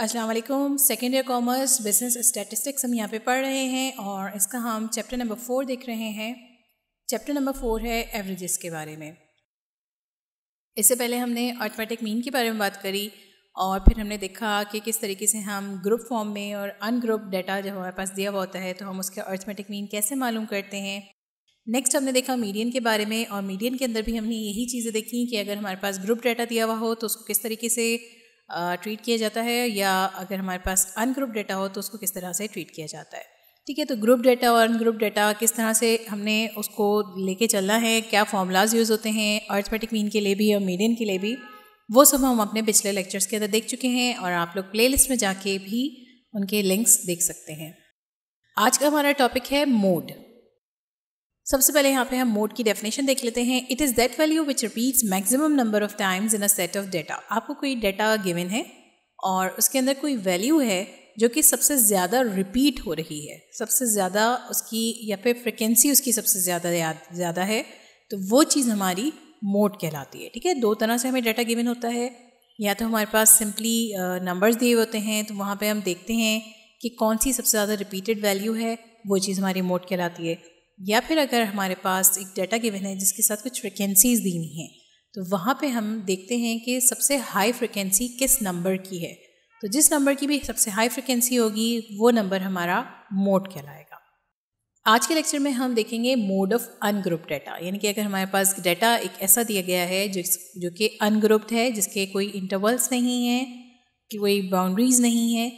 अस्सलाम second year commerce business statistics हम यहाँ पे पढ़ रहे हैं और इसका हम चैप्टर नंबर फोर देख रहे हैं चैप्टर नंबर फोर है एवरेजेस के बारे में इससे पहले हमने अर्थमेटिक मीन के बारे में बात करी और फिर हमने देखा कि किस तरीके से हम ग्रुप फॉर्म में और अनग्रुप डाटा जब हमारे पास दिया हुआ होता है तो हम उसके अर्थमेटिक मीन कैसे मालूम करते हैं नेक्स्ट हमने देखा मीडियन के बारे में और मीडियन के अंदर भी हमने यही चीज़ें देखी कि अगर हमारे पास ग्रुप डाटा दिया हुआ हो तो उसको किस तरीके से ट्रीट किया जाता है या अगर हमारे पास अनग्रुप डेटा हो तो उसको किस तरह से ट्रीट किया जाता है ठीक है तो ग्रुप डेटा और अनग्रुप डेटा किस तरह से हमने उसको लेके चलना है क्या फॉर्मूलाज यूज़ होते हैं अर्थमेटिक मीन के लिए भी और मीडियन के लिए भी वो सब हम अपने पिछले लेक्चर्स के अंदर देख चुके हैं और आप लोग प्ले में जाके भी उनके लिंक्स देख सकते हैं आज का हमारा टॉपिक है मोड सबसे पहले यहाँ पे हम मोड की डेफिनेशन देख लेते हैं it is that value which repeats maximum number of times in a set of data आपको कोई डेटा गिवन है और उसके अंदर कोई वैल्यू है जो कि सबसे ज़्यादा रिपीट हो रही है सबसे ज़्यादा उसकी या फिर फ्रिक्वेंसी उसकी सबसे ज़्यादा ज़्यादा है तो वो चीज़ हमारी मोड कहलाती है ठीक है दो तरह से हमें डाटा गिवन होता है या तो हमारे पास सिंपली नंबर्स दिए होते हैं तो वहाँ पे हम देखते हैं कि कौन सी सबसे ज़्यादा रिपीटेड वैल्यू है वो चीज़ हमारी मोड कहलाती है या फिर अगर हमारे पास एक डाटा गिवन है जिसके साथ कुछ फ्रिक्वेंसीज दी हैं तो वहाँ पे हम देखते हैं कि सबसे हाई फ्रिक्वेंसी किस नंबर की है तो जिस नंबर की भी सबसे हाई फ्रिक्वेंसी होगी वो नंबर हमारा मोड कहलाएगा आज के लेक्चर में हम देखेंगे मोड ऑफ अनग्रुप डाटा यानी कि अगर हमारे पास डाटा एक ऐसा दिया गया है जो जो कि अनग्रुप्ड है जिसके कोई इंटरवल्स नहीं है कोई बाउंड्रीज नहीं है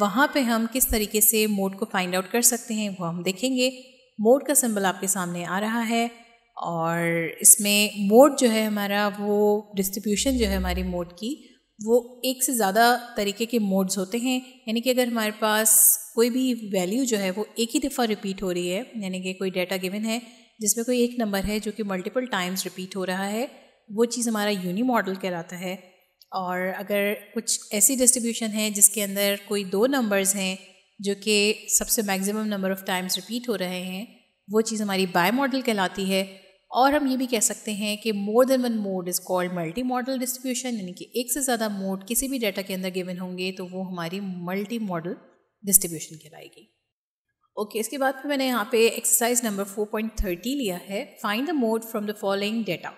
वहाँ पे हम किस तरीके से मोड को फाइंड आउट कर सकते हैं वो हम देखेंगे मोड का सिंबल आपके सामने आ रहा है और इसमें मोड जो है हमारा वो डिस्ट्रीब्यूशन जो है हमारी मोड की वो एक से ज़्यादा तरीके के मोड्स होते हैं यानी कि अगर हमारे पास कोई भी वैल्यू जो है वो एक ही दफ़ा रिपीट हो रही है यानी कि कोई डेटा गिवन है जिसमें कोई एक नंबर है जो कि मल्टीपल टाइम्स रिपीट हो रहा है वो चीज़ हमारा यूनी मॉडल कहलाता है और अगर कुछ ऐसी डिस्ट्रीब्यूशन है जिसके अंदर कोई दो नंबर्स हैं जो कि सबसे maximum number of times repeat हो रहे हैं वो चीज़ हमारी बाय मॉडल कहलाती है और हम ये भी कह सकते हैं कि more than one mode is called multimodal distribution यानी कि एक से ज़्यादा मोड किसी भी डाटा के अंदर गिवन होंगे तो वो हमारी मल्टी मॉडल डिस्ट्रीब्यूशन कहलाएगी ओके okay, इसके बाद फिर मैंने यहाँ पे एक्सरसाइज नंबर 4.30 लिया है find the mode from the following data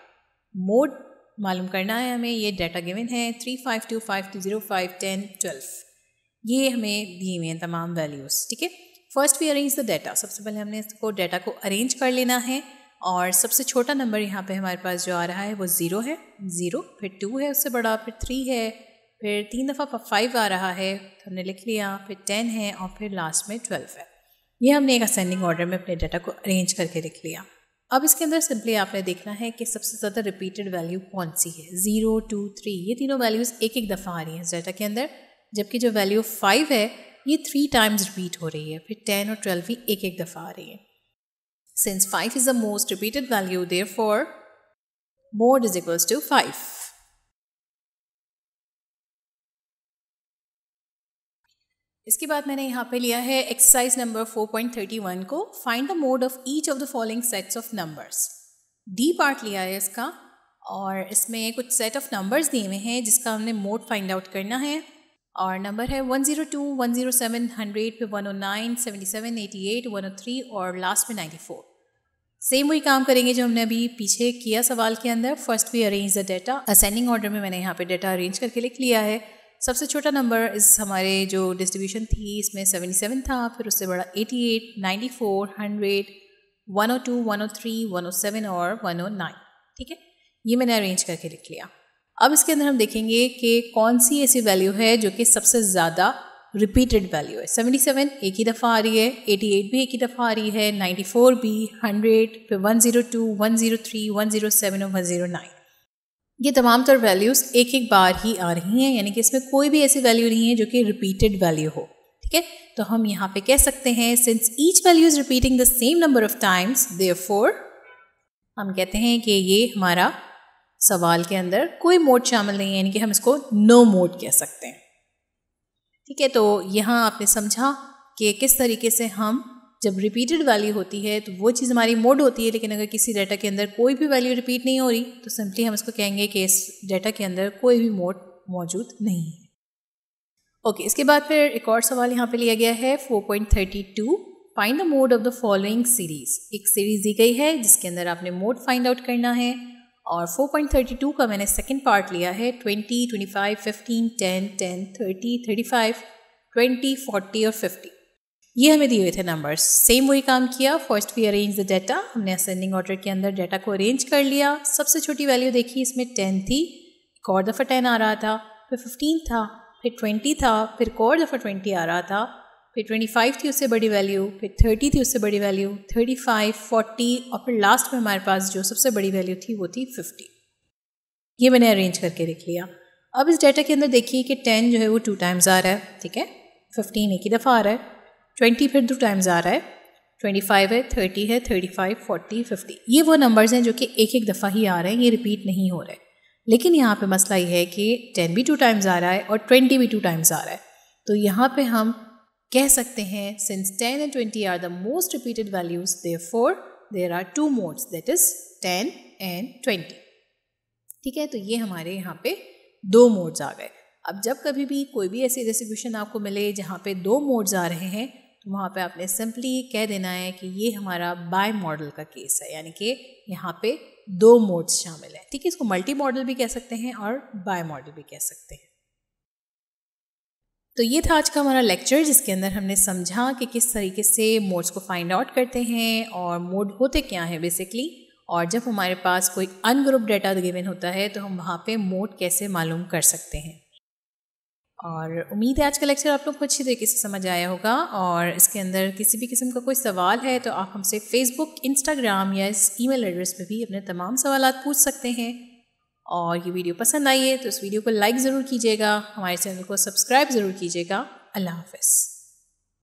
mode मालूम करना है हमें ये डाटा गिवन है three five two five two zero five ten twelve ये हमें दी हुई हैं तमाम वैल्यूज़ ठीक है first we arrange the data सबसे पहले हमने इसको डाटा को अरेंज कर लेना है और सबसे छोटा नंबर यहाँ पे हमारे पास जो आ रहा है वो ज़ीरो है ज़ीरो फिर टू है उससे बड़ा फिर थ्री है फिर तीन दफ़ा फाइव आ रहा है तो हमने लिख लिया फिर टेन है और फिर लास्ट में ट्वेल्व है ये हमने एक असेंडिंग ऑर्डर में अपने डाटा को अरेंज करके लिख लिया अब इसके अंदर सिंपली आपने देखना है कि सबसे ज़्यादा रिपीटेड वैल्यू कौन सी है ज़ीरो टू थ्री ये तीनों वैल्यूज़ एक एक दफ़ा आ रही हैं इस डाटा के अंदर जबकि जो वैल्यू फाइव है ये थ्री टाइम्स रिपीट हो रही है फिर टेन और ट्वेल्व भी एक एक दफ़ा आ रही है since five is the most repeated value therefore mode is equals to five इसके बाद मैंने यहाँ पे लिया है एक्सरसाइज नंबर 4.31 को find the mode of each of the following sets of numbers D part लिया है इसका और इसमें कुछ सेट ऑफ नंबर्स दिए हुए हैं जिसका हमने मोड फाइंड आउट करना है Oh oh और नंबर है one zero two one zero seven hundred पे one o nine seventy seven eighty eight one o three और लास्ट में नाइन्टी फोर सेम वही काम करेंगे जो हमने अभी पीछे किया सवाल के अंदर first we arrange the data ascending order में मैंने यहाँ पे डेटा अरेंज करके लिख लिया है सबसे छोटा नंबर इस हमारे जो डिस्ट्रीब्यूशन थी इसमें सेवेंटी सेवन था फिर उससे बड़ा eighty eight ninety four hundred one o two one o three one o seven और वन ओ नाइन ठीक है ये मैंने अरेंज करके लिख लिया अब इसके अंदर हम देखेंगे कि कौन सी ऐसी वैल्यू है जो कि सबसे ज़्यादा रिपीटेड वैल्यू है 77 एक ही दफ़ा आ रही है 88 भी एक ही दफ़ा आ रही है 94 भी 100 फिर 102, 103, 107 और 109 ये तमाम तर वैल्यूज़ एक एक बार ही आ रही हैं यानी कि इसमें कोई भी ऐसी वैल्यू नहीं है जो कि रिपीटेड वैल्यू हो ठीक है तो हम यहाँ पे कह सकते हैं since each value is repeating the same number of times there हम कहते हैं कि ये हमारा सवाल के अंदर कोई मोड शामिल नहीं है यानी कि हम इसको नो मोड कह सकते हैं ठीक है तो यहाँ आपने समझा कि किस तरीके से हम जब रिपीटेड वैल्यू होती है तो वो चीज़ हमारी मोड होती है लेकिन अगर किसी डाटा के अंदर कोई भी वैल्यू रिपीट नहीं हो रही तो सिंपली हम इसको कहेंगे कि इस डाटा के अंदर कोई भी मोड मौजूद नहीं है ओके इसके बाद फिर एक और सवाल यहाँ पे लिया गया है 4.32 find the mode of the following series एक सीरीज़ दी गई है जिसके अंदर आपने मोड फाइंड आउट करना है और 4.32 का मैंने सेकेंड पार्ट लिया है 20, 25, 15, 10, 10, 30, 35, 20, 40 और 50 ये हमें दिए हुए थे नंबर्स सेम वही काम किया first we arrange the data हमने असेंडिंग ऑर्डर के अंदर डाटा को अरेंज कर लिया सबसे छोटी वैल्यू देखी इसमें टेन थी एक और दफ़ा टेन आ रहा था फिर फिफ्टीन था फिर ट्वेंटी था फिर एक और दफ़ा ट्वेंटी आ रहा था फिर 25 थी उससे बड़ी वैल्यू फिर 30 थी उससे बड़ी वैल्यू 35, 40 और फिर लास्ट में हमारे पास जो सबसे बड़ी वैल्यू थी वो थी 50 ये मैंने अरेंज करके देख लिया अब इस डेटा के अंदर देखिए कि 10 जो है वो टू टाइम्स आ रहा है ठीक है 15 एक ही दफ़ा आ रहा है 20 फिर दो टाइम्स आ रहा है 25 है 30 है 35, 40, 50 ये वो नंबर्स हैं जो कि एक एक दफ़ा ही आ रहे हैं ये रिपीट नहीं हो रहे लेकिन यहाँ पे मसला ये है कि टेन भी टू टाइम्स आ रहा है और ट्वेंटी भी टू टाइम्स आ रहा है तो यहाँ पे हम कह सकते हैं since ten and twenty are the most repeated values therefore are two modes that is ten and twenty ठीक है तो ये हमारे यहाँ पे दो मोड्स आ गए अब जब कभी भी कोई भी ऐसी डिस्ट्रीब्यूशन आपको मिले जहाँ पे दो मोड्स आ रहे हैं तो वहाँ पे आपने सिंपली कह देना है कि ये हमारा बाय मॉडल का केस है यानी कि यहाँ पे दो मोड्स शामिल हैं ठीक है इसको मल्टी मॉडल भी कह सकते हैं और बाय मॉडल भी कह सकते हैं तो ये था आज का हमारा लेक्चर जिसके अंदर हमने समझा कि किस तरीके से मोड्स को फाइंड आउट करते हैं और मोड होते क्या हैं बेसिकली और जब हमारे पास कोई अनग्रुप डेटा गिवन होता है तो हम वहाँ पे मोड कैसे मालूम कर सकते हैं और उम्मीद है आज का लेक्चर आप लोग को अच्छी तरीके से समझ आया होगा और इसके अंदर किसी भी किस्म का कोई सवाल है तो आप हमसे फेसबुक इंस्टाग्राम या इस ईमेल एड्रेस पे भी अपने तमाम सवाल पूछ सकते हैं और ये वीडियो पसंद आई है तो इस वीडियो को लाइक ज़रूर कीजिएगा हमारे चैनल को सब्सक्राइब ज़रूर कीजिएगा अल्लाह हाफिज़